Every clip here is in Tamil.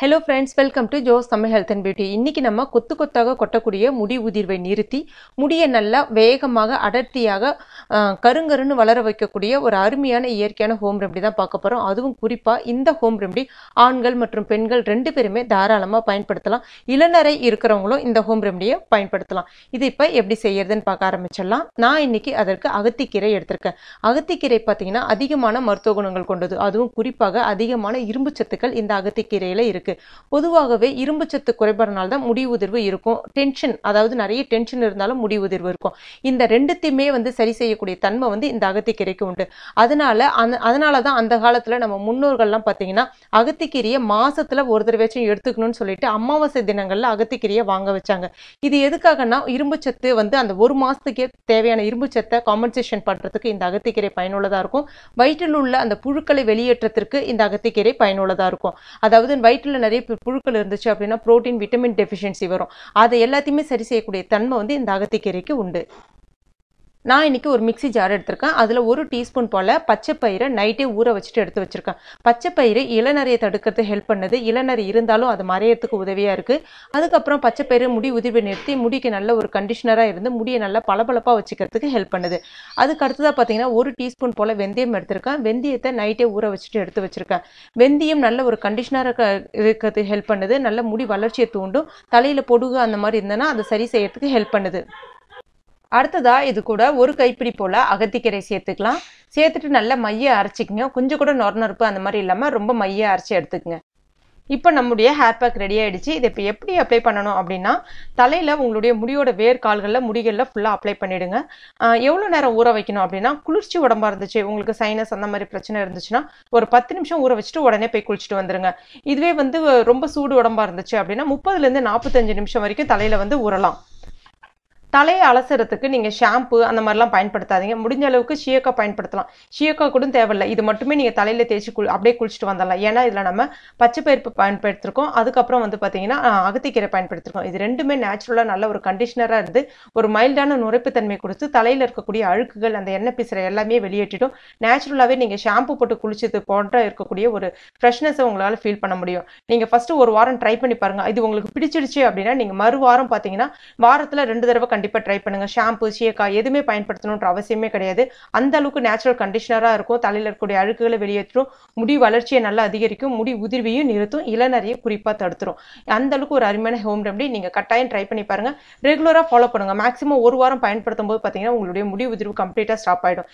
hello friends welcome to Jos Tamil health and beauty இன்றைக்கி நம்ம கொத்து கொத்தாக கொட்டக்கூடிய முடி உதிர்வை நிறுத்தி முடியை நல்லா வேகமாக அடர்த்தியாக கருங்கருன்னு வளர வைக்கக்கூடிய ஒரு அருமையான இயற்கையான ஹோம் ரெமடி தான் பார்க்க போகிறோம் அதுவும் குறிப்பாக இந்த ஹோம் ரெமடி ஆண்கள் மற்றும் பெண்கள் ரெண்டு பேருமே தாராளமாக பயன்படுத்தலாம் இளநரை இருக்கிறவங்களும் இந்த ஹோம் ரெமடியை பயன்படுத்தலாம் இது இப்போ எப்படி செய்யறதுன்னு பார்க்க ஆரம்பிச்சிடலாம் நான் இன்னைக்கு அதற்கு அகத்திக்கீரை எடுத்திருக்கேன் அகத்திக்கீரை பார்த்தீங்கன்னா அதிகமான மருத்துவ குணங்கள் கொண்டது அதுவும் குறிப்பாக அதிகமான இரும்பு சத்துக்கள் இந்த அகத்திக்கீரையில் இருக்குது இருக்கு பொதுவாகவே இரும்பு சத்து குறைபாடுனால தான் முடி உதிர்வு இருக்கும் டென்ஷன் அதாவது நிறைய டென்ஷன் இருந்தாலும் முடி உதிர்வு இருக்கும் இந்த ரெண்டுத்தையுமே வந்து சரி செய்யக்கூடிய தன்மை வந்து இந்த அகத்திக்கீரைக்கு உண்டு அதனால அதனால தான் அந்த காலத்துல நம்ம முன்னோர்கள்லாம் பார்த்தீங்கன்னா அகத்திக்கீரியை மாசத்துல ஒரு தடவை எடுத்துக்கணும்னு சொல்லிட்டு அமாவாசை தினங்கள்ல அகத்திக்கீரியை வாங்க வச்சாங்க இது எதுக்காகனா இரும்பு சத்து வந்து அந்த ஒரு மாசத்துக்கே தேவையான இரும்பு சத்தை காம்பன்சேஷன் பண்றதுக்கு இந்த அகத்திக்கீரை பயனுள்ளதா இருக்கும் வயிற்றில் உள்ள அந்த புழுக்களை வெளியேற்றத்திற்கு இந்த அகத்திக்கீரை பயனுள்ளதா இருக்கும் அதாவது வயிற்றில் உடம்புல நிறைய புழுக்கள் இருந்துச்சு அப்படின்னா ப்ரோட்டீன் விட்டமின் டெஃபிஷியன்சி வரும் அதை எல்லாத்தையுமே சரி செய்யக்கூடிய தன்மை வந்து இந்த அகத்திக்கீரைக்கு உண்டு நான் இன்றைக்கி ஒரு மிக்சி ஜார் எடுத்திருக்கேன் அதில் ஒரு டீஸ்பூன் போல் பச்சை பயிரை நைட்டே ஊற வச்சுட்டு எடுத்து வச்சுருக்கேன் பச்சை பயிறு இளநறையை தடுக்கிறது ஹெல்ப் பண்ணுது இளநறை இருந்தாலும் அது மறையறதுக்கு உதவியாக இருக்குது அதுக்கப்புறம் பச்சை பயிறு முடி உதிர்வை நிறுத்தி முடிக்கு நல்ல ஒரு கண்டிஷனராக இருந்து முடியை நல்லா பளபளப்பாக வச்சுக்கிறதுக்கு ஹெல்ப் பண்ணுது அதுக்கு அடுத்ததாக பார்த்தீங்கன்னா ஒரு டீஸ்பூன் போல் வெந்தயம் எடுத்திருக்கேன் வெந்தயத்தை நைட்டே ஊற வச்சுட்டு எடுத்து வச்சுருக்கேன் வெந்தயம் நல்ல ஒரு கண்டிஷனராக இருக்கிறதுக்கு ஹெல்ப் பண்ணுது நல்ல முடி வளர்ச்சியை தூண்டும் தலையில் பொடுகு அந்த மாதிரி இருந்ததுன்னா அதை சரி செய்யறதுக்கு ஹெல்ப் பண்ணுது அடுத்ததா இது கூட ஒரு கைப்பிடி போல் அகத்திக்கீரை சேர்த்துக்கலாம் சேர்த்துட்டு நல்லா மைய அரைச்சிக்கங்க கொஞ்சம் கூட நொறுநொறுப்பு அந்த மாதிரி இல்லாமல் ரொம்ப மைய அரைச்சி எடுத்துக்கங்க இப்போ நம்முடைய ஹேர் பேக் ரெடி ஆகிடுச்சு இதை இப்போ எப்படி அப்ளை பண்ணணும் அப்படின்னா தலையில் உங்களுடைய முடியோட வேர் கால்களில் முடிகளில் ஃபுல்லாக அப்ளை பண்ணிவிடுங்க எவ்வளோ நேரம் ஊற வைக்கணும் அப்படின்னா குளிர்ச்சி உடம்பாக இருந்துச்சு உங்களுக்கு சைனஸ் அந்த மாதிரி பிரச்சனை இருந்துச்சுன்னா ஒரு பத்து நிமிஷம் ஊற வச்சுட்டு உடனே போய் குளிச்சுட்டு வந்துடுங்க இதுவே வந்து ரொம்ப சூடு உடம்பாக இருந்துச்சு அப்படின்னா முப்பதுலேருந்து நாற்பத்தஞ்சு நிமிஷம் வரைக்கும் தலையில் வந்து ஊறலாம் தலையை அலசுறதுக்கு நீங்கள் ஷாம்பு அந்த மாதிரிலாம் பயன்படுத்தாதீங்க முடிஞ்ச அளவுக்கு ஷியக்கா பயன்படுத்தலாம் ஷியக்கா கூட தேவையில்லை இது மட்டுமே நீங்கள் தலையில் தேய்ச்சி கு அப்படியே குளிச்சுட்டு வந்துடலாம் ஏன்னா இதில் நம்ம பச்சை பயிர்ப்பு பயன்படுத்திருக்கோம் அதுக்கப்புறம் வந்து பார்த்தீங்கன்னா அகத்திக்கீரை பயன்படுத்திருக்கோம் இது ரெண்டுமே நேச்சுரலாக நல்ல ஒரு கண்டிஷனராக இருந்து ஒரு மைல்டான தன்மை கொடுத்து தலையில் இருக்கக்கூடிய அழுக்குகள் அந்த எண்ணெய் பிசுற எல்லாமே வெளியேற்றிடும் நேச்சுரலாகவே நீங்கள் ஷாம்பு போட்டு குளிச்சது போன்ற இருக்கக்கூடிய ஒரு ஃப்ரெஷ்னஸை உங்களால் ஃபீல் பண்ண முடியும் நீங்கள் ஃபஸ்ட்டு ஒரு வாரம் ட்ரை பண்ணி பாருங்கள் இது உங்களுக்கு பிடிச்சிருச்சு அப்படின்னா நீங்கள் மறு வாரம் பார்த்தீங்கன்னா வாரத்தில் ரெண்டு தடவை கண்டிப்பாக கண்டிப்பாக ட்ரை பண்ணுங்கள் ஷாம்பு சீக்காய் எதுவுமே பயன்படுத்தணுன்ற அவசியமே கிடையாது அந்த அளவுக்கு நேச்சுரல் கண்டிஷனராக இருக்கும் தலையில் இருக்கக்கூடிய அழுக்குகளை வெளியேற்றும் முடி வளர்ச்சியை நல்லா அதிகரிக்கும் முடி உதிர்வையும் நிறுத்தும் இளநறையை குறிப்பாக தடுத்துரும் அந்த அளவுக்கு ஒரு அருமையான ஹோம் ரெமடி நீங்கள் கட்டாயம் ட்ரை பண்ணி பாருங்கள் ரெகுலராக ஃபாலோ பண்ணுங்கள் மேக்ஸிமம் ஒரு வாரம் பயன்படுத்தும் போது பார்த்தீங்கன்னா உங்களுடைய முடி உதிர்வு கம்ப்ளீட்டாக ஸ்டாப் ஆகிடும்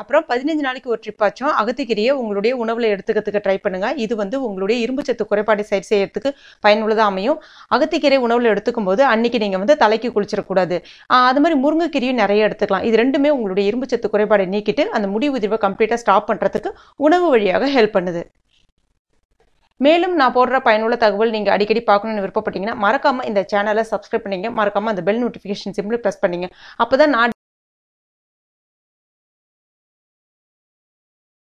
அப்புறம் பதினஞ்சு நாளைக்கு ஒரு ட்ரிப் ஆச்சும் அகத்திக்கீரையை உங்களுடைய உணவில் எடுத்துக்கிறதுக்கு ட்ரை பண்ணுங்கள் இது வந்து உங்களுடைய இரும்பு சத்து குறைபாடு சரி செய்யறதுக்கு பயனுள்ளதாக அமையும் அகத்திக்கீரை உணவில் எடுத்துக்கும் போது அன்றைக்கி நீங்கள் வந்து தலைக்கு குளிச்சிடக்கூடாது அது மாதிரி முருங்கைக்கீரையும் நிறைய எடுத்துக்கலாம் இது ரெண்டுமே உங்களுடைய இரும்பு சத்து குறைபாடை நீக்கிட்டு அந்த முடி உதிர்வை கம்ப்ளீட்டாக ஸ்டாப் பண்ணுறதுக்கு உணவு வழியாக ஹெல்ப் பண்ணுது மேலும் நான் போடுற பயனுள்ள தகவல் நீங்கள் அடிக்கடி பார்க்கணும்னு விருப்பப்பட்டீங்கன்னா மறக்காமல் இந்த சேனலை சப்ஸ்கிரைப் பண்ணிங்க மறக்காமல் அந்த பெல் நோட்டிஃபிகேஷன் சிம்பிள் ப்ரெஸ் பண்ணிங்க அப்போ தான் நான்